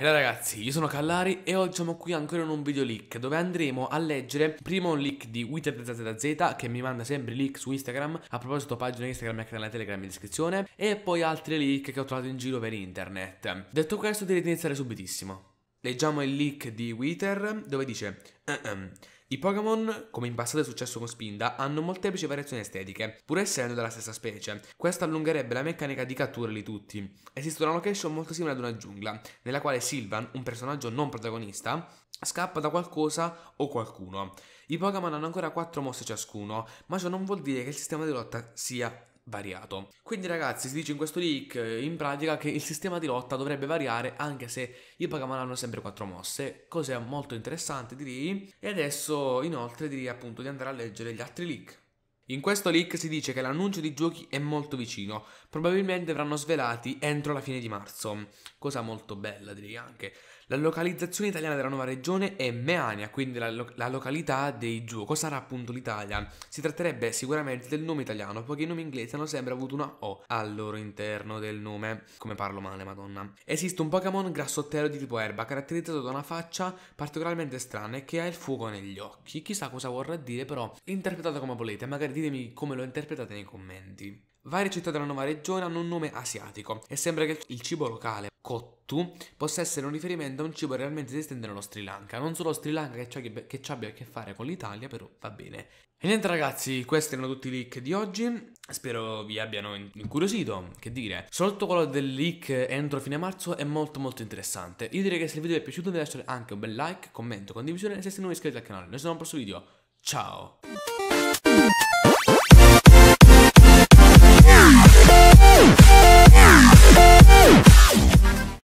E Hello ragazzi, io sono Callari e oggi siamo qui ancora in un video leak dove andremo a leggere prima un leak di WitherZZZ che mi manda sempre leak su Instagram, a proposito pagina Instagram e canale Telegram in descrizione e poi altri leak che ho trovato in giro per internet. Detto questo direi di iniziare subitissimo. Leggiamo il leak di Wither dove dice... Uh -uh. I Pokémon, come in passato è successo con Spinda, hanno molteplici variazioni estetiche, pur essendo della stessa specie. Questo allungherebbe la meccanica di cattura di tutti. Esiste una location molto simile ad una giungla, nella quale Sylvan, un personaggio non protagonista, scappa da qualcosa o qualcuno. I Pokémon hanno ancora 4 mosse ciascuno, ma ciò non vuol dire che il sistema di lotta sia variato. Quindi ragazzi si dice in questo leak eh, in pratica che il sistema di lotta dovrebbe variare anche se i Pokémon hanno sempre 4 mosse, cosa molto interessante direi e adesso inoltre direi appunto di andare a leggere gli altri leak. In questo leak si dice che l'annuncio di giochi è molto vicino, probabilmente verranno svelati entro la fine di marzo. Cosa molto bella direi anche. La localizzazione italiana della nuova regione è Meania, quindi la, lo- la località dei gioco sarà appunto l'Italia. Si tratterebbe sicuramente del nome italiano, poiché i nomi inglesi hanno sempre avuto una O al loro interno del nome. Come parlo male, madonna. Esiste un Pokémon grassottero di tipo erba, caratterizzato da una faccia particolarmente strana e che ha il fuoco negli occhi. Chissà cosa vorrà dire, però interpretato come volete, magari ditemi come lo interpretate nei commenti. Varie città della nuova regione hanno un nome asiatico e sembra che il cibo locale, kottu, possa essere un riferimento a un cibo realmente esistente nello Sri Lanka. Non solo Sri Lanka che, che ci abbia a che fare con l'Italia, però va bene. E niente ragazzi, questi erano tutti i leak di oggi, spero vi abbiano incuriosito, che dire. Soprattutto quello del leak entro fine marzo è molto molto interessante. Io direi che se il video vi è piaciuto vi lasciate anche un bel like, commento, condivisione e se siete nuovi iscrivetevi al canale. Noi ci vediamo al prossimo video, ciao!